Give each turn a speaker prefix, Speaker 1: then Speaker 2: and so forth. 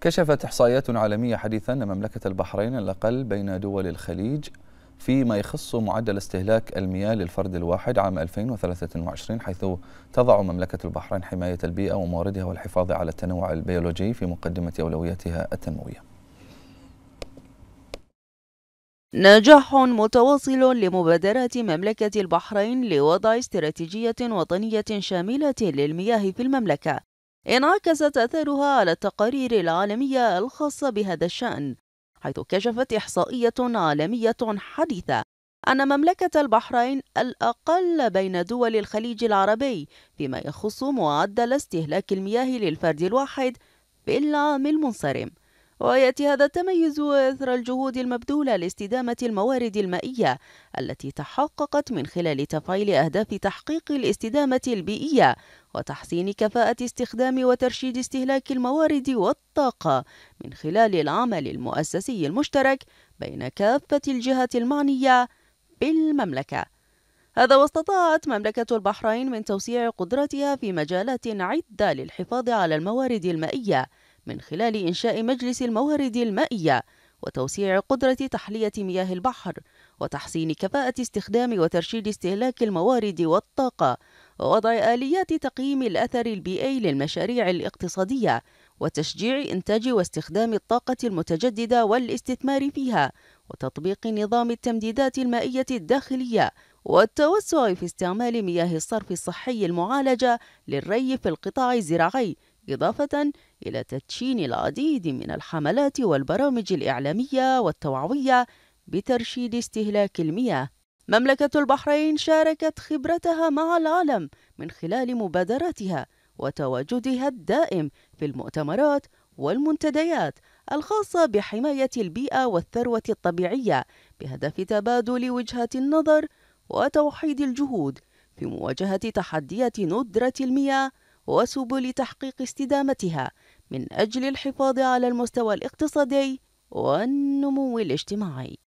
Speaker 1: كشفت إحصائيات عالمية حديثه أن مملكة البحرين الأقل بين دول الخليج فيما يخص معدل استهلاك المياه للفرد الواحد عام 2023 حيث تضع مملكة البحرين حماية البيئة ومواردها والحفاظ على التنوع البيولوجي في مقدمة أولوياتها التنموية
Speaker 2: نجاح متواصل لمبادرة مملكة البحرين لوضع استراتيجية وطنية شاملة للمياه في المملكة انعكست أثارها على التقارير العالمية الخاصة بهذا الشأن حيث كشفت إحصائية عالمية حديثة أن مملكة البحرين الأقل بين دول الخليج العربي فيما يخص معدل استهلاك المياه للفرد الواحد في العام المنصرم ويأتي هذا التميز إثر الجهود المبذولة لاستدامة الموارد المائية التي تحققت من خلال تفعيل أهداف تحقيق الاستدامة البيئية وتحسين كفاءة استخدام وترشيد استهلاك الموارد والطاقة من خلال العمل المؤسسي المشترك بين كافة الجهات المعنية بالمملكة. هذا واستطاعت مملكة البحرين من توسيع قدرتها في مجالات عدة للحفاظ على الموارد المائية من خلال إنشاء مجلس الموارد المائية وتوسيع قدرة تحلية مياه البحر وتحسين كفاءة استخدام وترشيد استهلاك الموارد والطاقة ووضع آليات تقييم الأثر البيئي للمشاريع الاقتصادية وتشجيع إنتاج واستخدام الطاقة المتجددة والاستثمار فيها وتطبيق نظام التمديدات المائية الداخلية والتوسع في استعمال مياه الصرف الصحي المعالجة للري في القطاع الزراعي إضافة إلى تدشين العديد من الحملات والبرامج الإعلامية والتوعوية بترشيد استهلاك المياه مملكة البحرين شاركت خبرتها مع العالم من خلال مبادراتها وتواجدها الدائم في المؤتمرات والمنتديات الخاصة بحماية البيئة والثروة الطبيعية بهدف تبادل وجهات النظر وتوحيد الجهود في مواجهة تحديات ندرة المياه وسبل تحقيق استدامتها من أجل الحفاظ على المستوى الاقتصادي والنمو الاجتماعي